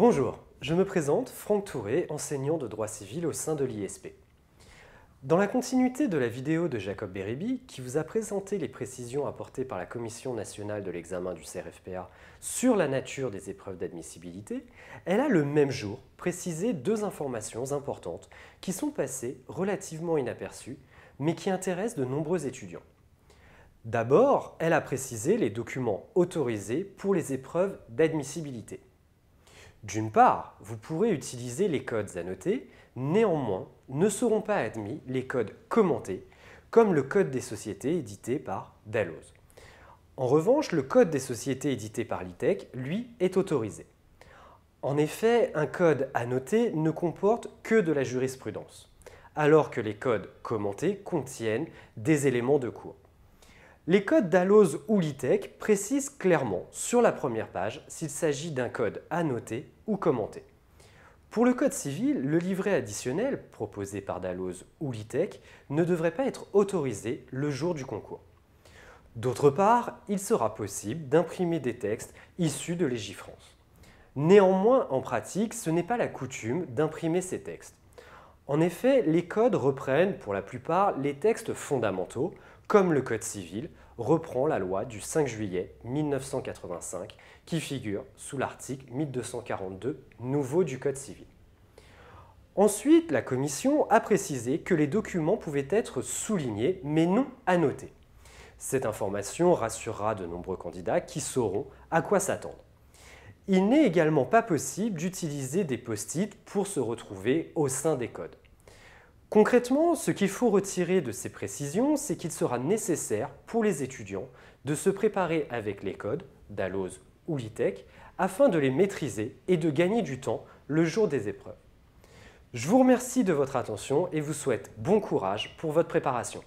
Bonjour, je me présente Franck Touré, enseignant de droit civil au sein de l'ISP. Dans la continuité de la vidéo de Jacob Beribi, qui vous a présenté les précisions apportées par la Commission nationale de l'examen du CRFPA sur la nature des épreuves d'admissibilité, elle a le même jour précisé deux informations importantes qui sont passées relativement inaperçues, mais qui intéressent de nombreux étudiants. D'abord, elle a précisé les documents autorisés pour les épreuves d'admissibilité. D'une part, vous pourrez utiliser les codes annotés, néanmoins ne seront pas admis les codes commentés, comme le code des sociétés édité par Dalloz. En revanche, le code des sociétés édité par l'ITEC, lui, est autorisé. En effet, un code annoté ne comporte que de la jurisprudence, alors que les codes commentés contiennent des éléments de cours. Les codes Dalloz ou Litech précisent clairement sur la première page s'il s'agit d'un code à noter ou commenter. Pour le code civil, le livret additionnel proposé par Dalloz ou Litech ne devrait pas être autorisé le jour du concours. D'autre part, il sera possible d'imprimer des textes issus de l'Égifrance. Néanmoins, en pratique, ce n'est pas la coutume d'imprimer ces textes. En effet, les codes reprennent pour la plupart les textes fondamentaux, comme le Code civil reprend la loi du 5 juillet 1985 qui figure sous l'article 1242 nouveau du Code civil. Ensuite, la Commission a précisé que les documents pouvaient être soulignés mais non annotés. Cette information rassurera de nombreux candidats qui sauront à quoi s'attendre. Il n'est également pas possible d'utiliser des post-it pour se retrouver au sein des codes. Concrètement, ce qu'il faut retirer de ces précisions, c'est qu'il sera nécessaire pour les étudiants de se préparer avec les codes, DALOS ou LITEC, afin de les maîtriser et de gagner du temps le jour des épreuves. Je vous remercie de votre attention et vous souhaite bon courage pour votre préparation.